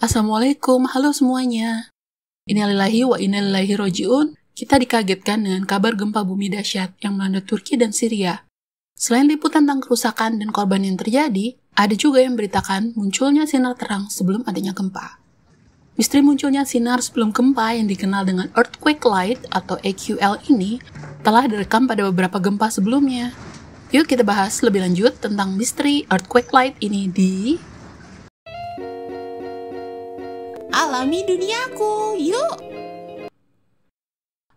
Assalamualaikum, halo semuanya. Innalillahi wa innalillahi rojiun, kita dikagetkan dengan kabar gempa bumi dahsyat yang melanda Turki dan Syria. Selain liputan tentang kerusakan dan korban yang terjadi, ada juga yang beritakan munculnya sinar terang sebelum adanya gempa. Misteri munculnya sinar sebelum gempa yang dikenal dengan earthquake light atau AQL ini telah direkam pada beberapa gempa sebelumnya. Yuk kita bahas lebih lanjut tentang misteri earthquake light ini di alami duniaku. Yuk!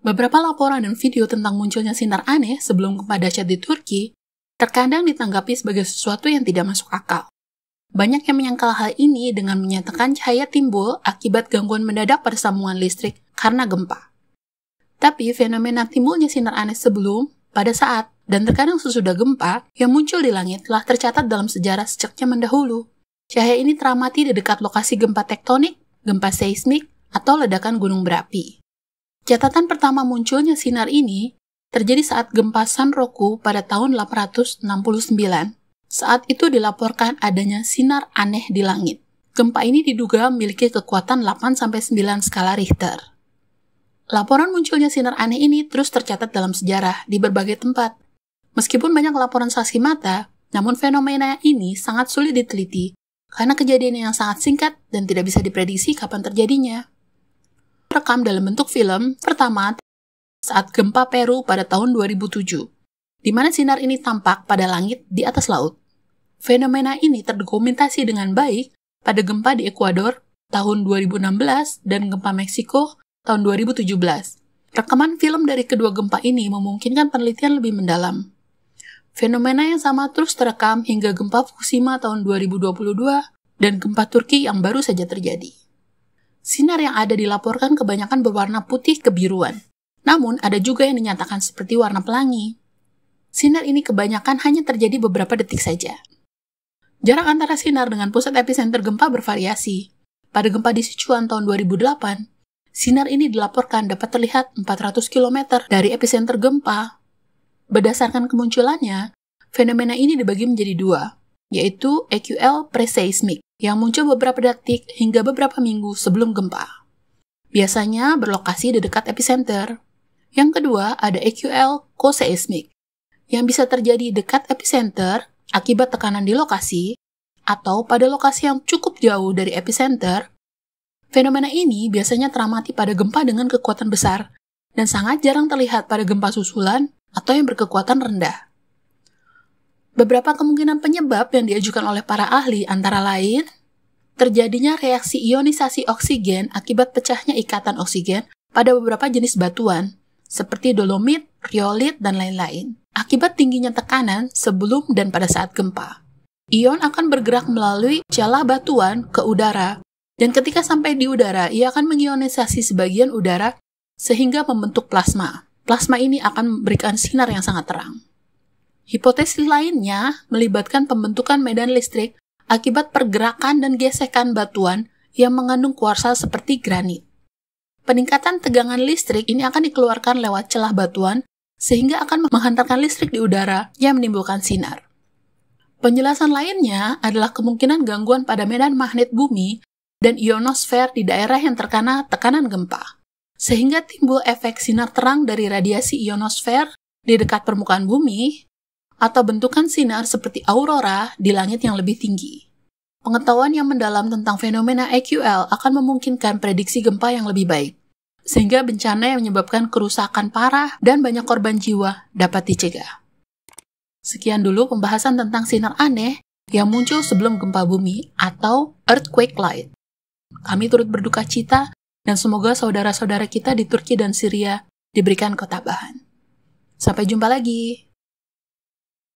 Beberapa laporan dan video tentang munculnya sinar aneh sebelum gempa dahsyat di Turki terkadang ditanggapi sebagai sesuatu yang tidak masuk akal. Banyak yang menyangkal hal ini dengan menyatakan cahaya timbul akibat gangguan mendadak pada sambungan listrik karena gempa. Tapi fenomena timbulnya sinar aneh sebelum, pada saat, dan terkadang sesudah gempa yang muncul di langit telah tercatat dalam sejarah sejaknya mendahulu. Cahaya ini teramati di dekat lokasi gempa tektonik gempa seismik, atau ledakan gunung berapi. Catatan pertama munculnya sinar ini terjadi saat gempa Sanroku pada tahun 869. Saat itu dilaporkan adanya sinar aneh di langit. Gempa ini diduga memiliki kekuatan 8-9 skala Richter. Laporan munculnya sinar aneh ini terus tercatat dalam sejarah di berbagai tempat. Meskipun banyak laporan saksi mata, namun fenomena ini sangat sulit diteliti karena kejadian yang sangat singkat dan tidak bisa diprediksi kapan terjadinya. Rekam dalam bentuk film pertama saat gempa Peru pada tahun 2007, di mana sinar ini tampak pada langit di atas laut. Fenomena ini terdokumentasi dengan baik pada gempa di Ekuador tahun 2016 dan gempa Meksiko tahun 2017. Rekaman film dari kedua gempa ini memungkinkan penelitian lebih mendalam. Fenomena yang sama terus terekam hingga gempa Fukushima tahun 2022 dan gempa Turki yang baru saja terjadi. Sinar yang ada dilaporkan kebanyakan berwarna putih kebiruan, namun ada juga yang dinyatakan seperti warna pelangi. Sinar ini kebanyakan hanya terjadi beberapa detik saja. Jarak antara sinar dengan pusat epicenter gempa bervariasi. Pada gempa di Sichuan tahun 2008, sinar ini dilaporkan dapat terlihat 400 km dari epicenter gempa Berdasarkan kemunculannya, fenomena ini dibagi menjadi dua, yaitu EQL preseismik yang muncul beberapa detik hingga beberapa minggu sebelum gempa. Biasanya berlokasi di dekat epicenter. Yang kedua ada EQL koseismik yang bisa terjadi dekat epicenter akibat tekanan di lokasi atau pada lokasi yang cukup jauh dari epicenter. Fenomena ini biasanya teramati pada gempa dengan kekuatan besar dan sangat jarang terlihat pada gempa susulan atau yang berkekuatan rendah. Beberapa kemungkinan penyebab yang diajukan oleh para ahli antara lain terjadinya reaksi ionisasi oksigen akibat pecahnya ikatan oksigen pada beberapa jenis batuan seperti dolomit, riolit, dan lain-lain akibat tingginya tekanan sebelum dan pada saat gempa. Ion akan bergerak melalui celah batuan ke udara dan ketika sampai di udara ia akan mengionisasi sebagian udara sehingga membentuk plasma plasma ini akan memberikan sinar yang sangat terang. Hipotesis lainnya melibatkan pembentukan medan listrik akibat pergerakan dan gesekan batuan yang mengandung kuarsa seperti granit. Peningkatan tegangan listrik ini akan dikeluarkan lewat celah batuan sehingga akan menghantarkan listrik di udara yang menimbulkan sinar. Penjelasan lainnya adalah kemungkinan gangguan pada medan magnet bumi dan ionosfer di daerah yang terkena tekanan gempa sehingga timbul efek sinar terang dari radiasi ionosfer di dekat permukaan bumi, atau bentukan sinar seperti aurora di langit yang lebih tinggi. Pengetahuan yang mendalam tentang fenomena EQL akan memungkinkan prediksi gempa yang lebih baik, sehingga bencana yang menyebabkan kerusakan parah dan banyak korban jiwa dapat dicegah. Sekian dulu pembahasan tentang sinar aneh yang muncul sebelum gempa bumi atau earthquake light. Kami turut berduka cita dan semoga saudara-saudara kita di Turki dan Syria diberikan ketabahan. Sampai jumpa lagi.